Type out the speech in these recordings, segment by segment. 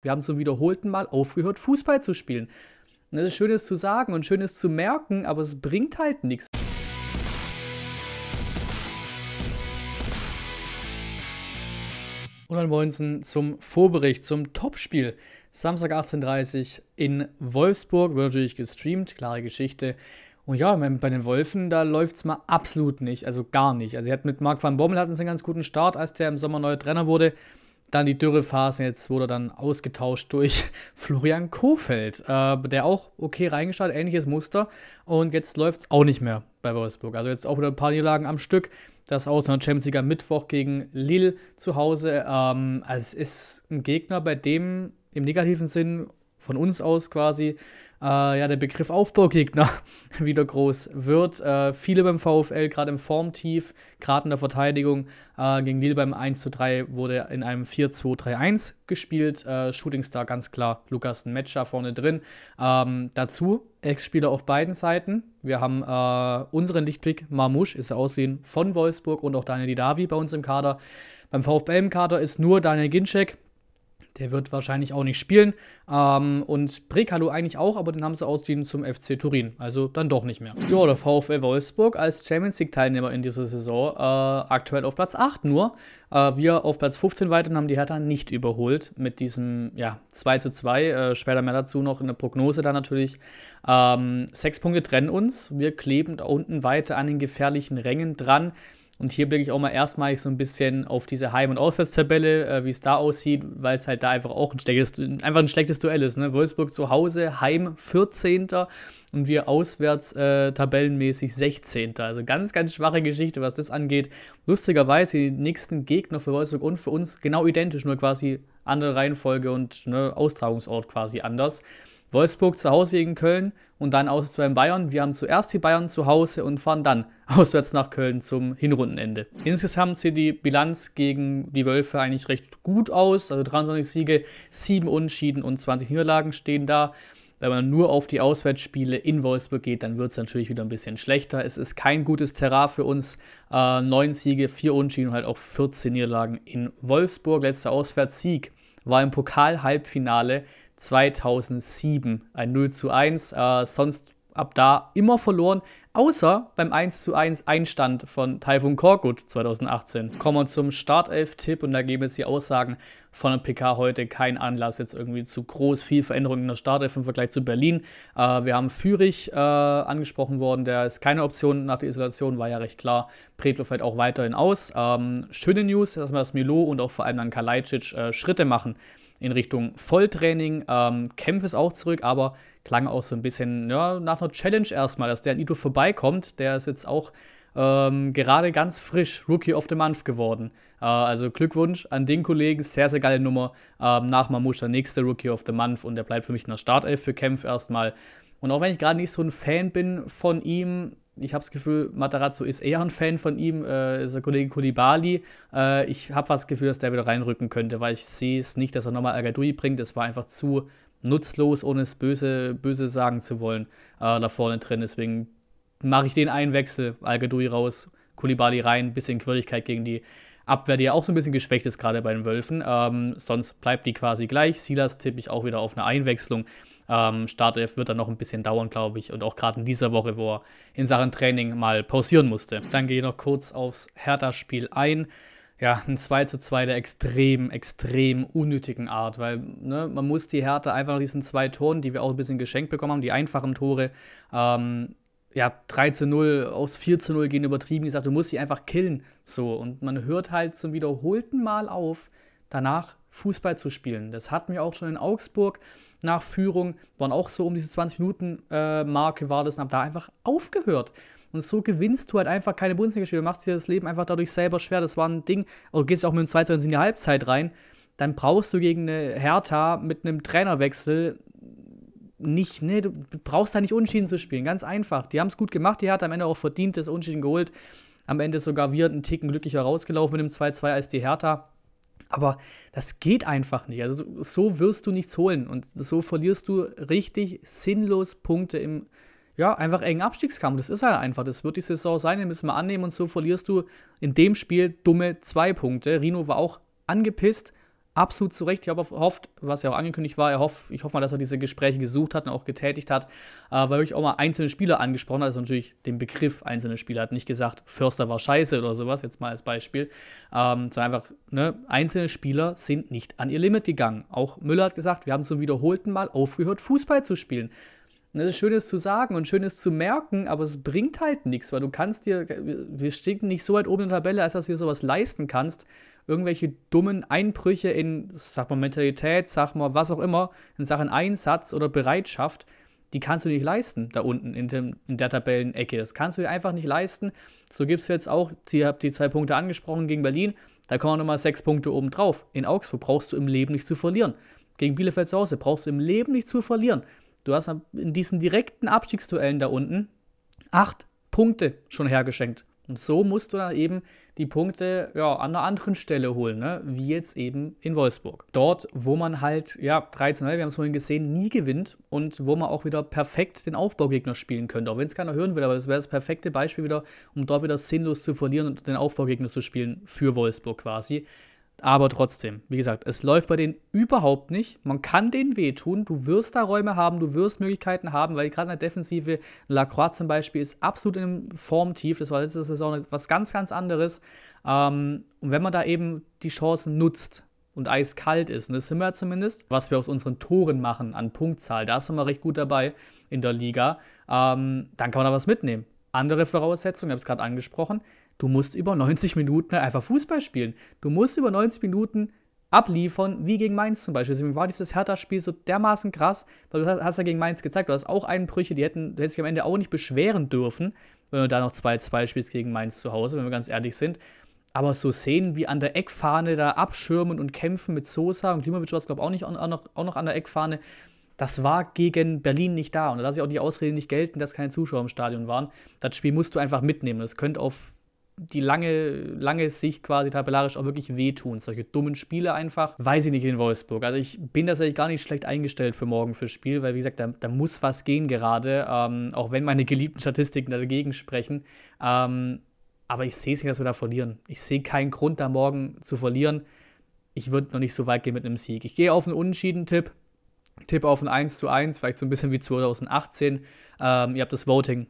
Wir haben zum wiederholten Mal aufgehört, Fußball zu spielen. Und ne, das ist schönes zu sagen und schönes zu merken, aber es bringt halt nichts. Und dann Moinsen zum Vorbericht, zum Topspiel. Samstag 18.30 Uhr in Wolfsburg, wird natürlich gestreamt, klare Geschichte. Und ja, bei den Wolfen, da läuft es mal absolut nicht, also gar nicht. Also er hat mit Marc van Bommel hatten sie einen ganz guten Start, als der im Sommer neuer Trainer wurde dann die Dürrephase, jetzt wurde dann ausgetauscht durch Florian Kofeld, äh, der auch okay reingeschaltet, ähnliches Muster. Und jetzt läuft es auch nicht mehr bei Wolfsburg. Also jetzt auch wieder ein paar Niederlagen am Stück. Das aus in Champions League am Mittwoch gegen Lille zu Hause. Ähm, also es ist ein Gegner, bei dem im negativen Sinn von uns aus quasi, äh, ja, der Begriff Aufbaugegner wieder groß wird. Äh, viele beim VfL, gerade im Formtief, gerade in der Verteidigung. Äh, gegen Lille beim 1:3 wurde in einem 4-2-3-1 gespielt. Äh, Shootingstar ganz klar, Lukas Metscher vorne drin. Ähm, dazu Ex-Spieler auf beiden Seiten. Wir haben äh, unseren Lichtblick, Marmouche, ist er ausliehen von Wolfsburg und auch Daniel Didavi bei uns im Kader. Beim VfL im Kader ist nur Daniel Ginczek, der wird wahrscheinlich auch nicht spielen. Ähm, und Brekalo eigentlich auch, aber den haben sie ausgeliehen zum FC Turin. Also dann doch nicht mehr. Ja, der VfL Wolfsburg als Champions League-Teilnehmer in dieser Saison äh, aktuell auf Platz 8 nur. Äh, wir auf Platz 15 weiter und haben die Hertha nicht überholt mit diesem ja, 2 zu 2. Äh, später mehr dazu noch in der Prognose dann natürlich. Ähm, sechs Punkte trennen uns. Wir kleben da unten weiter an den gefährlichen Rängen dran. Und hier blicke ich auch mal erstmalig so ein bisschen auf diese Heim- und Auswärtstabelle, äh, wie es da aussieht, weil es halt da einfach auch ein schlechtes, einfach ein schlechtes Duell ist. Ne? Wolfsburg zu Hause, Heim 14. und wir auswärts äh, tabellenmäßig 16. Also ganz, ganz schwache Geschichte, was das angeht. Lustigerweise die nächsten Gegner für Wolfsburg und für uns genau identisch, nur quasi andere Reihenfolge und ne, Austragungsort quasi anders. Wolfsburg zu Hause gegen Köln und dann auswärts beim Bayern. Wir haben zuerst die Bayern zu Hause und fahren dann auswärts nach Köln zum Hinrundenende. Insgesamt sieht die Bilanz gegen die Wölfe eigentlich recht gut aus. Also 23 Siege, 7 Unschieden und 20 Niederlagen stehen da. Wenn man nur auf die Auswärtsspiele in Wolfsburg geht, dann wird es natürlich wieder ein bisschen schlechter. Es ist kein gutes Terrain für uns. Äh, neun Siege, 4 Unschieden und halt auch 14 Niederlagen in Wolfsburg. Letzter Auswärtssieg war im Pokal-Halbfinale 2007. Ein 0 zu 1, äh, sonst ab da immer verloren, außer beim 1 zu 1 Einstand von Taifun Korkut 2018. Kommen wir zum Startelf-Tipp und da geben jetzt die Aussagen von der PK heute keinen Anlass, jetzt irgendwie zu groß viel Veränderung in der Startelf im Vergleich zu Berlin. Äh, wir haben Fürich äh, angesprochen worden, der ist keine Option nach der Isolation, war ja recht klar. Predlo fällt auch weiterhin aus. Ähm, schöne News, dass man das Milo und auch vor allem dann Kalajdzic äh, Schritte machen in Richtung Volltraining. Ähm, Kämpf ist auch zurück, aber klang auch so ein bisschen ja, nach einer Challenge erstmal, dass der an Ito vorbeikommt. Der ist jetzt auch ähm, gerade ganz frisch Rookie of the Month geworden. Äh, also Glückwunsch an den Kollegen, sehr, sehr geile Nummer. Ähm, nach Mamusch nächste Rookie of the Month und der bleibt für mich in der Startelf für Kämpf erstmal. Und auch wenn ich gerade nicht so ein Fan bin von ihm, ich habe das Gefühl, Matarazzo ist eher ein Fan von ihm, äh, ist der Kollege Kulibali. Äh, ich habe das Gefühl, dass der wieder reinrücken könnte, weil ich sehe es nicht, dass er nochmal Algadui bringt. Es war einfach zu nutzlos, ohne es böse, böse sagen zu wollen, äh, da vorne drin. Deswegen mache ich den einen Wechsel, Algadui raus, Kulibali rein, bisschen Quirligkeit gegen die Abwehr, die ja auch so ein bisschen geschwächt ist, gerade bei den Wölfen. Ähm, sonst bleibt die quasi gleich. Silas tippe ich auch wieder auf eine Einwechslung. Ähm, Startelf wird dann noch ein bisschen dauern, glaube ich. Und auch gerade in dieser Woche, wo er in Sachen Training mal pausieren musste. Dann gehe ich noch kurz aufs Hertha-Spiel ein. Ja, ein 2 zu 2 der extrem, extrem unnötigen Art, weil ne, man muss die Härte einfach nach diesen zwei Toren, die wir auch ein bisschen geschenkt bekommen haben, die einfachen Tore, ähm, ja, 3 zu 0 aus 4 zu 0 gehen übertrieben Ich gesagt, du musst sie einfach killen. So, und man hört halt zum wiederholten Mal auf, danach Fußball zu spielen. Das hatten wir auch schon in Augsburg nach Führung, waren auch so um diese 20-Minuten-Marke äh, war das und haben da einfach aufgehört. Und so gewinnst du halt einfach keine bundesliga Bundesligaspiele, machst dir das Leben einfach dadurch selber schwer. Das war ein Ding, oder also gehst auch mit dem 2 2 in die Halbzeit rein, dann brauchst du gegen eine Hertha mit einem Trainerwechsel nicht, ne, du brauchst da nicht Unschieden zu spielen, ganz einfach. Die haben es gut gemacht, die Hertha am Ende auch verdient das Unschieden geholt. Am Ende ist sogar wir einen Ticken glücklicher rausgelaufen mit dem 2-2 als die Hertha. Aber das geht einfach nicht. Also so wirst du nichts holen und so verlierst du richtig sinnlos Punkte im ja, einfach engen Abstiegskampf. Das ist halt einfach. Das wird die Saison sein, den müssen wir annehmen und so verlierst du in dem Spiel dumme zwei Punkte. Rino war auch angepisst absolut zu Recht. Ich habe hofft, was ja auch angekündigt war, er hofft, ich hoffe mal, dass er diese Gespräche gesucht hat und auch getätigt hat, äh, weil ich auch mal einzelne Spieler angesprochen hat, also natürlich den Begriff einzelne Spieler hat nicht gesagt, Förster war scheiße oder sowas, jetzt mal als Beispiel, ähm, sondern einfach, ne, einzelne Spieler sind nicht an ihr Limit gegangen. Auch Müller hat gesagt, wir haben zum wiederholten Mal aufgehört, Fußball zu spielen. Und ne, das ist schönes zu sagen und schönes zu merken, aber es bringt halt nichts, weil du kannst dir, wir stehen nicht so weit oben in der Tabelle, als dass du dir sowas leisten kannst. Irgendwelche dummen Einbrüche in, sag mal, Mentalität, sag mal, was auch immer, in Sachen Einsatz oder Bereitschaft, die kannst du nicht leisten, da unten in, dem, in der Tabellenecke. Das kannst du dir einfach nicht leisten. So gibt es jetzt auch, ihr habt die zwei Punkte angesprochen gegen Berlin, da kommen nochmal sechs Punkte oben drauf. In Augsburg brauchst du im Leben nicht zu verlieren. Gegen Bielefeld zu Hause brauchst du im Leben nicht zu verlieren. Du hast in diesen direkten Abstiegsduellen da unten acht Punkte schon hergeschenkt. Und so musst du dann eben die Punkte ja, an einer anderen Stelle holen, ne? wie jetzt eben in Wolfsburg. Dort, wo man halt, ja, 13 ne, wir haben es vorhin gesehen, nie gewinnt und wo man auch wieder perfekt den Aufbaugegner spielen könnte. Auch wenn es keiner hören will, aber das wäre das perfekte Beispiel wieder, um dort wieder sinnlos zu verlieren und den Aufbaugegner zu spielen für Wolfsburg quasi. Aber trotzdem, wie gesagt, es läuft bei denen überhaupt nicht. Man kann denen wehtun. Du wirst da Räume haben, du wirst Möglichkeiten haben, weil gerade in der Defensive, Lacroix zum Beispiel, ist absolut in einem Formtief. Das war letzte Saison was ganz, ganz anderes. Ähm, und wenn man da eben die Chancen nutzt und eiskalt ist, und das sind wir zumindest, was wir aus unseren Toren machen an Punktzahl, da sind wir recht gut dabei in der Liga, ähm, dann kann man da was mitnehmen. Andere Voraussetzungen, ich habe es gerade angesprochen, Du musst über 90 Minuten einfach Fußball spielen. Du musst über 90 Minuten abliefern, wie gegen Mainz zum Beispiel. Deswegen war dieses Hertha-Spiel so dermaßen krass, weil du hast ja gegen Mainz gezeigt, du hast auch Einbrüche, die hätten, du hättest dich am Ende auch nicht beschweren dürfen, wenn du da noch zwei, zwei spielst gegen Mainz zu Hause, wenn wir ganz ehrlich sind. Aber so sehen, wie an der Eckfahne da abschirmen und kämpfen mit Sosa und Klimovic war es, glaube ich, auch, nicht, auch, noch, auch noch an der Eckfahne, das war gegen Berlin nicht da. Und da lasse ich auch die Ausrede nicht gelten, dass keine Zuschauer im Stadion waren. Das Spiel musst du einfach mitnehmen. Das könnte auf die lange, lange Sicht quasi tabellarisch auch wirklich wehtun. Solche dummen Spiele einfach, weiß ich nicht in Wolfsburg. Also ich bin tatsächlich gar nicht schlecht eingestellt für morgen fürs Spiel, weil wie gesagt, da, da muss was gehen gerade, ähm, auch wenn meine geliebten Statistiken dagegen sprechen. Ähm, aber ich sehe es nicht, dass wir da verlieren. Ich sehe keinen Grund, da morgen zu verlieren. Ich würde noch nicht so weit gehen mit einem Sieg. Ich gehe auf einen Unentschieden-Tipp. Tipp auf ein 1 zu 1, vielleicht so ein bisschen wie 2018. Ähm, ihr habt das Voting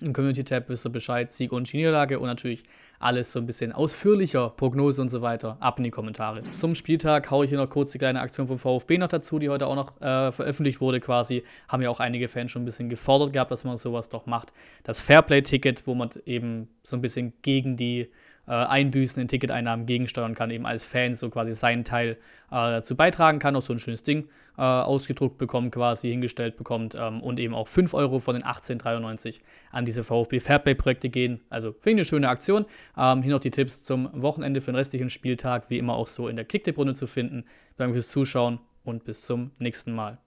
im Community-Tab wisst ihr Bescheid, Sieg und Niederlage und natürlich alles so ein bisschen ausführlicher, Prognose und so weiter, ab in die Kommentare. Zum Spieltag haue ich hier noch kurz die kleine Aktion vom VfB noch dazu, die heute auch noch äh, veröffentlicht wurde quasi. Haben ja auch einige Fans schon ein bisschen gefordert gehabt, dass man sowas doch macht. Das Fairplay-Ticket, wo man eben so ein bisschen gegen die äh, Einbüßen in Ticketeinnahmen gegensteuern kann, eben als Fan so quasi seinen Teil äh, dazu beitragen kann, auch so ein schönes Ding äh, ausgedruckt bekommt, quasi hingestellt bekommt ähm, und eben auch 5 Euro von den 18,93 an diese VfB Fairplay-Projekte gehen. Also finde ich eine schöne Aktion. Ähm, hier noch die Tipps zum Wochenende für den restlichen Spieltag, wie immer auch so in der Kicktipp-Runde zu finden. Danke fürs Zuschauen und bis zum nächsten Mal.